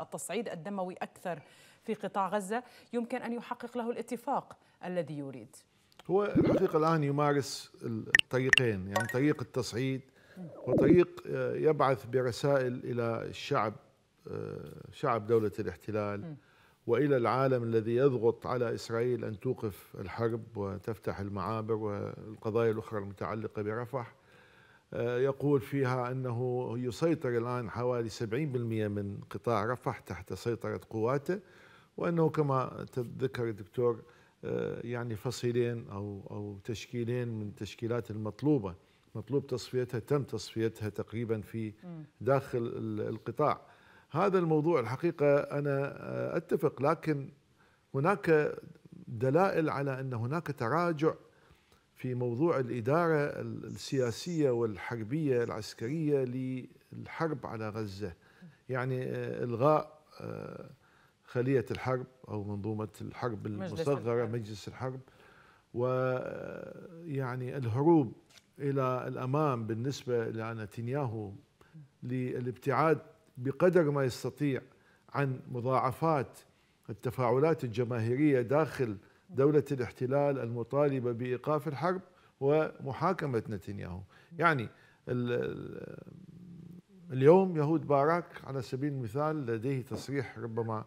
التصعيد الدموي أكثر في قطاع غزة يمكن أن يحقق له الاتفاق الذي يريد هو الحقيقة الآن يمارس الطريقين يعني طريق التصعيد وطريق آه، يبعث برسائل إلى الشعب آه، شعب دولة الاحتلال والى العالم الذي يضغط على اسرائيل ان توقف الحرب وتفتح المعابر والقضايا الاخرى المتعلقه برفح آه، يقول فيها أنه يسيطر الآن حوالي 70% من قطاع رفح تحت سيطرة قواته وأنه كما تذكر الدكتور آه، يعني فصيلين أو, أو تشكيلين من التشكيلات المطلوبة مطلوب تصفيتها تم تصفيتها تقريبا في داخل القطاع هذا الموضوع الحقيقة أنا آه، أتفق لكن هناك دلائل على أن هناك تراجع في موضوع الإدارة السياسية والحربية العسكرية للحرب على غزة يعني آه، إلغاء آه، خلية الحرب أو منظومة الحرب المصغرة مجلس الحرب ويعني آه، الهروب إلى الأمام بالنسبة لنتنياهو للابتعاد بقدر ما يستطيع عن مضاعفات التفاعلات الجماهيرية داخل دولة الاحتلال المطالبة بإيقاف الحرب ومحاكمة نتنياهو يعني اليوم يهود باراك على سبيل المثال لديه تصريح ربما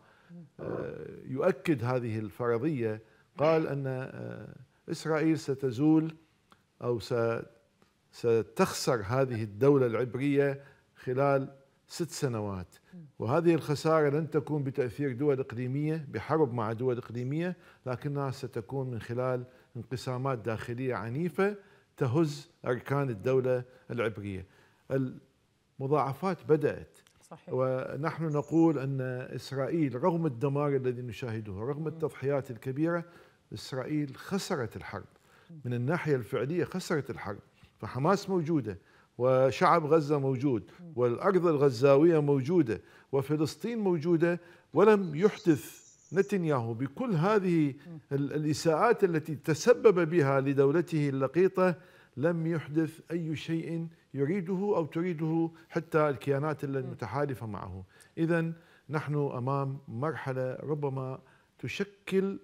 آه، يؤكد هذه الفرضية قال أن آه، إسرائيل ستزول أو ستخسر هذه الدولة العبرية خلال ست سنوات وهذه الخسارة لن تكون بتأثير دول إقليمية بحرب مع دول إقليمية لكنها ستكون من خلال انقسامات داخلية عنيفة تهز أركان الدولة العبرية المضاعفات بدأت صحيح. ونحن نقول أن إسرائيل رغم الدمار الذي نشاهده رغم التضحيات الكبيرة إسرائيل خسرت الحرب من الناحية الفعلية خسرت الحرب فحماس موجودة وشعب غزة موجود والأرض الغزاوية موجودة وفلسطين موجودة ولم يحدث نتنياهو بكل هذه الإساءات التي تسبب بها لدولته اللقيطة لم يحدث أي شيء يريده أو تريده حتى الكيانات المتحالفة معه إذا نحن أمام مرحلة ربما تشكل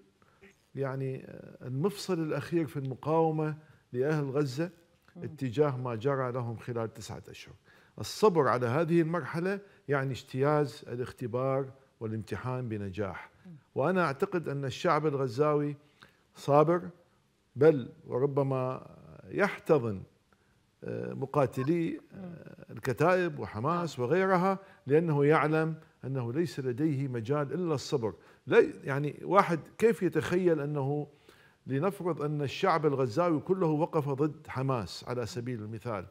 يعني آه، المفصل الأخير في المقاومة لأهل غزة اتجاه ما جرى لهم خلال تسعة أشهر الصبر على هذه المرحلة يعني اجتياز الاختبار والامتحان بنجاح وأنا أعتقد أن الشعب الغزاوي صابر بل وربما يحتضن آه، مقاتلي آه، الكتائب وحماس نعم. وغيرها لأنه يعلم أنه ليس لديه مجال إلا الصبر لا يعني واحد كيف يتخيل أنه لنفرض أن الشعب الغزاوي كله وقف ضد حماس على سبيل المثال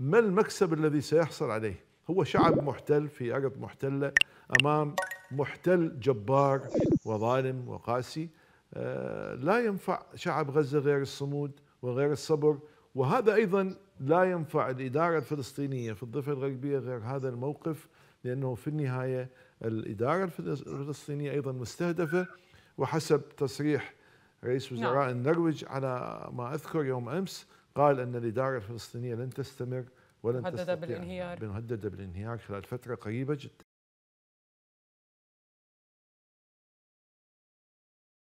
ما المكسب الذي سيحصل عليه هو شعب محتل في أرض محتلة أمام محتل جبار وظالم وقاسي آه، لا ينفع شعب غزة غير الصمود وغير الصبر وهذا أيضا لا ينفع الإدارة الفلسطينية في الضفة الغربية غير هذا الموقف لأنه في النهاية الإدارة الفلسطينية أيضا مستهدفة وحسب تصريح رئيس وزراء نعم. النرويج على ما أذكر يوم أمس قال أن الإدارة الفلسطينية لن تستمر ولن مهددة بالانهيار مهددة بالانهيار خلال فترة قريبة جدا